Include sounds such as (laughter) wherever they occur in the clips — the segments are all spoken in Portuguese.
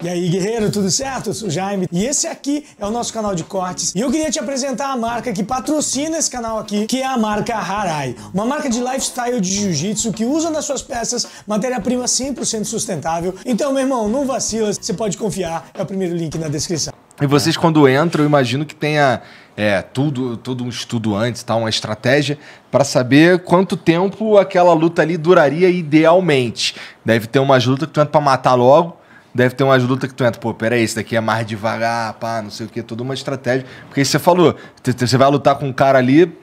E aí, guerreiro, tudo certo? Eu sou o Jaime e esse aqui é o nosso canal de cortes. E eu queria te apresentar a marca que patrocina esse canal aqui, que é a marca Harai, uma marca de lifestyle de jiu-jitsu que usa nas suas peças matéria-prima 100% sustentável. Então, meu irmão, não vacila, você pode confiar, é o primeiro link na descrição. E vocês quando entram, eu imagino que tenha é, tudo, todo um estudo antes, tá? uma estratégia para saber quanto tempo aquela luta ali duraria idealmente. Deve ter umas lutas que entra para matar logo, deve ter uma lutas que tu entra, pô, peraí, esse daqui é mais devagar, pá, não sei o que, toda uma estratégia. Porque você falou, você vai lutar com um cara ali,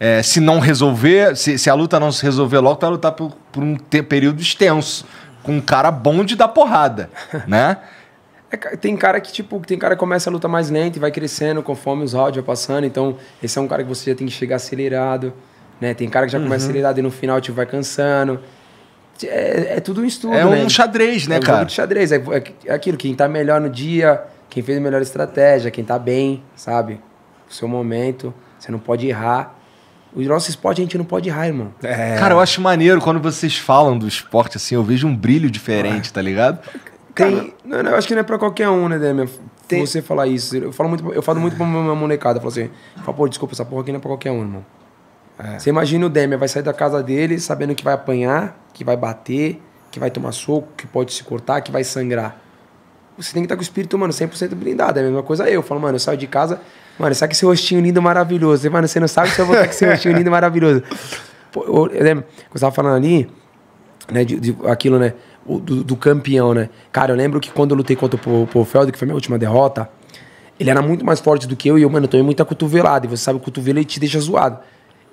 é, se não resolver, se, se, a luta não se resolver logo, tu vai lutar por, por um período extenso, com um cara bom de dar porrada, (laughs) né? É, tem cara que, tipo, tem cara que começa a luta mais lenta e vai crescendo conforme os rounds vão passando, então esse é um cara que você já tem que chegar acelerado, né? Tem cara que já começa uhum. acelerado e no final, tipo, vai cansando é, é tudo um estudo. É um né? xadrez, né, é um cara? É de xadrez. É, é, é, aquilo, quem tá melhor no dia, quem fez a melhor estratégia, quem tá bem, sabe? O seu momento, você não pode errar. O nosso esporte a gente não pode errar, irmão. É. Cara, eu acho maneiro quando vocês falam do esporte, assim, eu vejo um brilho diferente, ah. tá ligado? (laughs) Cara, Não, não, acho que não é pra qualquer um, né, Demian? Tem... Você falar isso. Eu falo muito, eu falo muito pra minha molecada. Eu falo assim, pô, desculpa, essa porra aqui não é pra qualquer um, irmão. É. Você imagina o Demer, vai sair da casa dele sabendo que vai apanhar, que vai bater, que vai tomar soco, que pode se cortar, que vai sangrar. Você tem que estar com o espírito, mano, 100% blindado. É a mesma coisa eu. eu falo, mano, eu saio de casa, mano, sabe que esse rostinho lindo é maravilhoso. Mano, você não sabe se eu vou ter que esse rostinho lindo maravilhoso. Pô, eu, eu lembro, eu estava falando ali, né, de, de aquilo, né, o, do, do, campeão, né. Cara, eu lembro que quando eu lutei contra o Paul Feld, que foi minha última derrota, ele era muito mais forte do que eu e eu, mano, eu tomei muita cotovelada. E você sabe, o cotovelo ele te deixa zoado.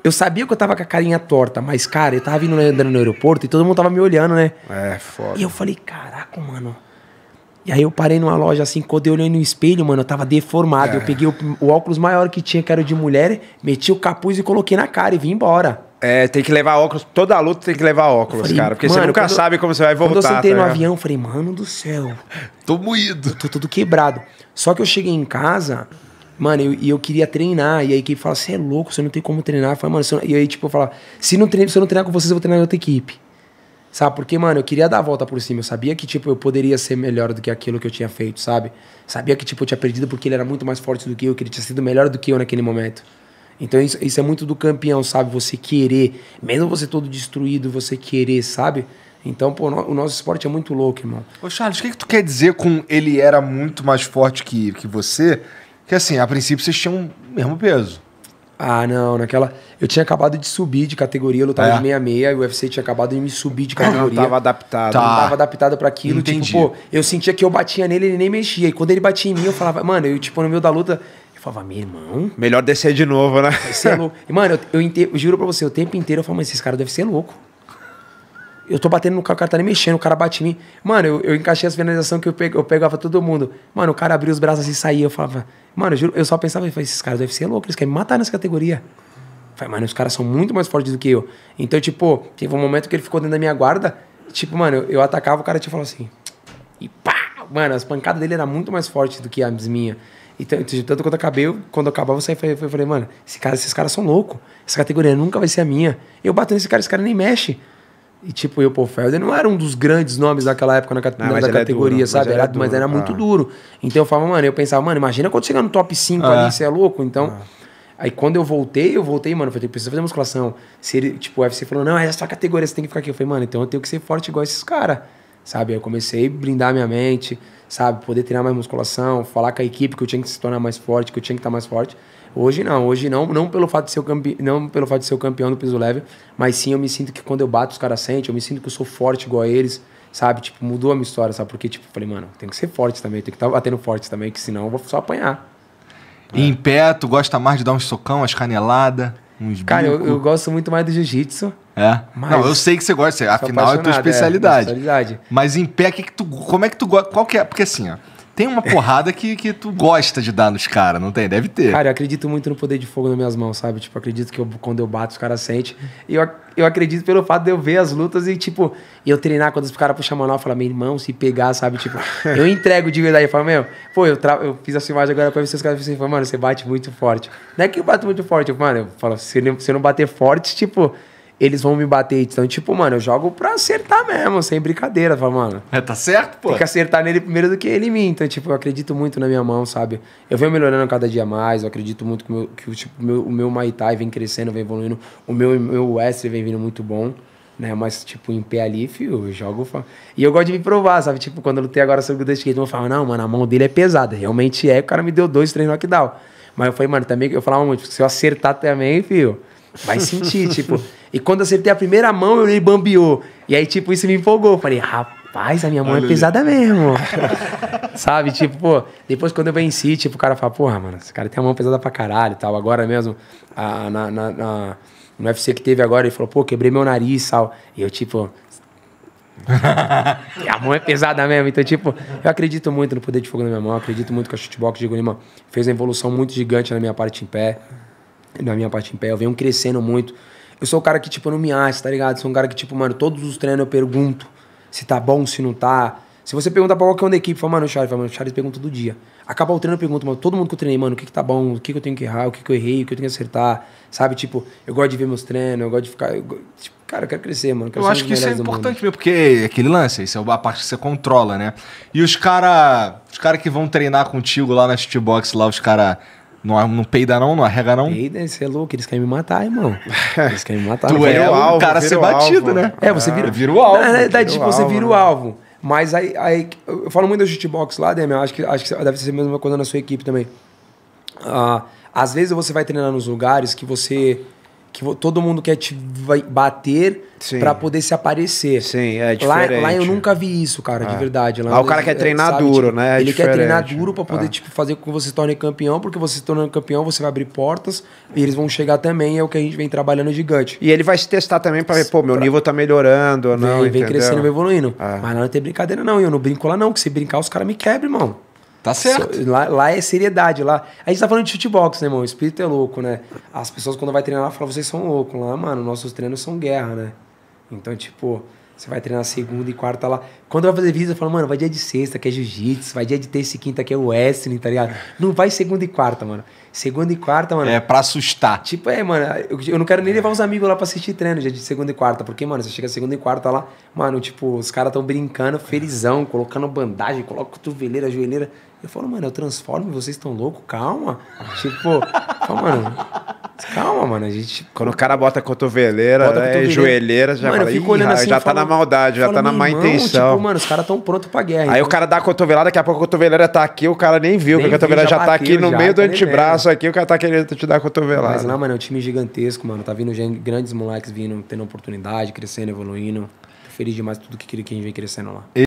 Eu sabia que eu tava com a carinha torta, mas, cara, eu tava vindo andando no aeroporto e todo mundo tava me olhando, né? É, foda. E eu falei, caraca, mano. E aí eu parei numa loja assim, quando eu olhei no espelho, mano, eu tava deformado. É. Eu peguei o, o, óculos maior que tinha, que era o de mulher, meti o capuz e coloquei na cara e vim embora. É, tem que levar óculos, toda a luta tem que levar óculos, falei, cara, porque mano, você nunca quando, sabe como você vai voltar. Quando eu sentei tá no né? avião, falei, mano do céu. (laughs) tô moído. Tô tudo quebrado. Só que eu cheguei em casa, Mano, e eu queria treinar. E a equipe fala, você é louco, você não tem como treinar. Eu falo, mano, e aí, tipo, eu falo, se, não treino, se eu não treinar com vocês, eu vou treinar em outra equipe. Sabe? Porque, mano, eu queria dar a volta por cima. Eu sabia que, tipo, eu poderia ser melhor do que aquilo que eu tinha feito, sabe? Sabia que, tipo, eu tinha perdido porque ele era muito mais forte do que eu, que ele tinha sido melhor do que eu naquele momento. Então, isso, isso é muito do campeão, sabe? Você querer, mesmo você todo destruído, você querer, sabe? Então, pô, o nosso esporte é muito louco, irmão. Ô, Charles, o que, que tu quer dizer com ele era muito mais forte que, que você? Porque assim, a princípio vocês tinham o mesmo peso. Ah, não, naquela. Eu tinha acabado de subir de categoria, eu lutava é. de 66, o UFC tinha acabado de me subir de ah, categoria. Não tava adaptado. Tá. Não tava adaptado para aquilo. Tipo, Entendi. Tipo, pô, eu sentia que eu batia nele, ele nem mexia. E quando ele batia em mim, eu falava, mano, eu, tipo, no meio da luta, eu falava, meu irmão. Melhor descer de novo, né? Vai ser (laughs) louco. E, mano, eu, eu, eu, juro pra você, o tempo inteiro eu falo, mas esses caras devem ser louco. Eu tô batendo no cara, o cara tá nem mexendo, o cara bate em mim. Mano, eu, eu encaixei as finalizações que eu, eu pegava todo mundo. Mano, o cara abriu os braços assim e saía. Eu falava, mano, eu, juro, eu só pensava, eu falei, esses caras do UFC é louco, eles querem me matar nessa categoria. Falei, mano, os caras são muito mais fortes do que eu. Então, tipo, teve um momento que ele ficou dentro da minha guarda. Tipo, mano, eu, eu atacava, o cara te falou assim. E pá! Mano, as pancadas dele eram muito mais fortes do que as minhas. Então, tanto quanto acabei, quando eu acabava, eu saí e falei, mano, esse cara, esses caras são loucos. Essa categoria nunca vai ser a minha. Eu bato nesse cara, esse cara nem mexe. E tipo, o Paul ele não era um dos grandes nomes daquela época na, não, ah, na categoria, é duro, sabe? É era, duro, mas era muito ah. duro. Então eu falava, mano, eu pensava, mano, imagina quando chegar no top 5 ah. ali, você é louco? Então. Ah. Aí quando eu voltei, eu voltei, mano, eu falei, precisa fazer musculação. Se ele, tipo, o UFC falou, não, é só categoria, você tem que ficar aqui. Eu falei, mano, então eu tenho que ser forte igual esses caras. Sabe? Eu comecei a blindar minha mente, sabe? Poder treinar mais musculação, falar com a equipe que eu tinha que se tornar mais forte, que eu tinha que estar tá mais forte. Hoje não, hoje não, não pelo fato de ser campe... não pelo fato de ser campeão do peso leve, mas sim eu me sinto que quando eu bato os caras sentem, eu me sinto que eu sou forte igual a eles, sabe? Tipo, mudou a minha história, sabe? Porque tipo, falei, mano, tem que ser forte também, tem que estar tá batendo forte também, que senão eu vou só apanhar. é. em pé, tu gosta mais de dar uns socão, umas caneladas? Cara, eu, eu, gosto muito mais do jiu-jitsu. É? não, eu sei que você gosta, afinal é tua é, especialidade. É especialidade. Mas em pé, que que tu, como é que tu gosta? Qual que é? Porque assim, ó, tem uma porrada que, que tu gosta de dar nos caras, não tem? Deve ter. Cara, eu acredito muito no poder de fogo nas minhas mãos, sabe? Tipo, acredito que eu, quando eu bato, os caras sentem. E eu, eu acredito pelo fato de eu ver as lutas e, tipo, eu treinar quando os caras puxam a mão lá, eu falo, meu irmão, se pegar, sabe? Tipo, (laughs) eu entrego de verdade. Eu falo, meu, pô, eu, tra... eu fiz a filmagem agora pra ver se os caras assim, falam mano, você bate muito forte. Não é que eu bato muito forte, eu, mano, eu falo, se eu não bater forte, tipo, eles vão me bater. Então, tipo, mano, eu jogo pra acertar mesmo, sem brincadeira. Fala, mano. É, tá certo, pô. Tem que acertar nele primeiro do que ele em mim. Então, tipo, eu acredito muito na minha mão, sabe? Eu venho melhorando cada dia mais, eu acredito muito que, meu, que tipo, meu, o meu Maitai vem crescendo, vem evoluindo. O meu, meu Wesley vem vindo muito bom. Né, mas, tipo, em pé ali, fio, eu jogo. E eu gosto de me provar, sabe? Tipo, quando eu lutei agora sobre o do skate, eu falo, não, mano, a mão dele é pesada. Realmente é, o cara me deu dois, três knockdown. Mas eu falei, mano, também eu falava muito, se eu acertar também, fio, vai sentir, tipo. E quando acertei a primeira mão, ele bambiou. E aí, tipo, isso me empolgou. Falei, rapaz, a minha mão é Olha é pesada ali. mesmo. (laughs) Sabe, tipo, pô, depois quando eu venci, tipo, o cara fala, porra, mano, esse cara tem a mão pesada pra caralho e tal. Agora mesmo, a, na, na, na, no UFC que teve agora, ele falou, pô, quebrei meu nariz e tal. E eu, tipo, (laughs) a mão é pesada mesmo. Então, tipo, eu acredito muito no poder de fogo na minha mão, acredito muito que a chutebox de Lima fez uma evolução muito gigante na minha parte em pé na minha parte em pé, eu venho crescendo muito. Eu sou o cara que, tipo, não me acha, tá ligado? Sou um cara que, tipo, mano, todos os treinos eu pergunto se tá bom, se não tá. Se você perguntar pra qualquer um da equipe, fala, mano, o Charles, fala, mano, o Charles pergunta todo dia. Acaba o treino, eu pergunto, mano, todo mundo que eu treinei, mano, o que que tá bom, o que que eu tenho que errar, o que que eu errei, o que eu tenho que acertar, sabe? Tipo, eu gosto de ver meus treinos, eu gosto de ficar... Eu tipo, cara, eu quero crescer, mano. Eu, quero eu acho que isso é importante mesmo, porque é aquele lance, isso é a parte que você controla, né? E os cara... Os cara que vão treinar contigo lá na shootbox, lá, os cara não, não peida não, não arrega não? Peida, você é louco, eles querem me matar, irmão. (laughs) Eles querem me matar. tu é, é o alvo, cara ser batido, alvo, né? É, você vira... É, vira o alvo. Na é verdade, tipo, você vira o né? alvo. Mas aí, aí eu falo muito do shootbox lá, Demian, acho que, acho que deve ser a mesma coisa na sua equipe também. Uh, às vezes você vai treinar nos lugares que você que todo mundo quer te bater para poder se aparecer. Sim, é diferente. Lá, lá eu nunca vi isso, cara, é. de verdade. Lá, lá ah, o cara quer treinar sabe, duro, tipo, né? É ele diferente. quer treinar duro para poder é. tipo, fazer com que você se torne campeão, porque você se tornando campeão, você vai abrir portas e eles vão chegar também, é o que a gente vem trabalhando gigante. E ele vai se testar também para ver, pô, meu pra... nível tá melhorando ou não, Vem, vem crescendo, vem evoluindo. Ah. Mas lá não tem brincadeira não, eu não brinco lá não, que se brincar os caras me quebram, irmão. Tá certo. Lá, lá é seriedade. Lá. A gente tá falando de shootbox, né, irmão? O espírito é louco, né? As pessoas, quando vai treinar lá, falam, vocês são loucos. Lá, mano, nossos treinos são guerra, né? Então, tipo, você vai treinar segunda e quarta lá. Quando vai fazer visa, falo mano, vai dia de sexta, que é jiu-jitsu, vai dia de terça e quinta, que é wrestling, tá ligado? Não vai segunda e quarta, mano. Segunda e quarta, mano. É pra assustar. Tipo, é, mano, eu, eu não quero nem levar os amigos lá pra assistir treino dia de segunda e quarta, porque, mano, você chega segunda e quarta lá, mano, tipo, os caras tão brincando, é. felizão, colocando bandagem, coloca cotoveleira, joelheira. Eu falo, mano, eu transformo, vocês estão loucos, calma. Tipo, falo, mano, Calma, mano. A gente, quando o cara bota cotoveleira, bota né, cotoveleira. É, joelheira, já mano, fala, olhando assim, já falo, tá na maldade, já falo, tá na má irmão, tipo, intenção. Tipo, mano, os caras tão prontos pra guerra. Aí então... o cara dá a cotovelada, daqui a pouco a cotoveleira tá aqui, o cara nem viu, nem que a cotoveleira já, já bateu, tá aqui no já, meio do tá antebraço ideia. aqui, o cara tá querendo te dar a cotovelada. Mas não mano, é um time gigantesco, mano. Tá vindo grandes moleques vindo, tendo oportunidade, crescendo, evoluindo. Tô feliz demais tudo que, que a gente vem crescendo lá. E...